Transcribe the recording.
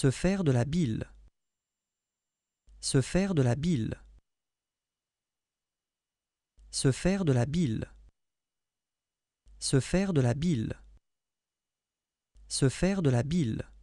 Se faire de la bile. Se faire de la bile. Se faire de la bile. Se faire de la bile. Se faire de la bile.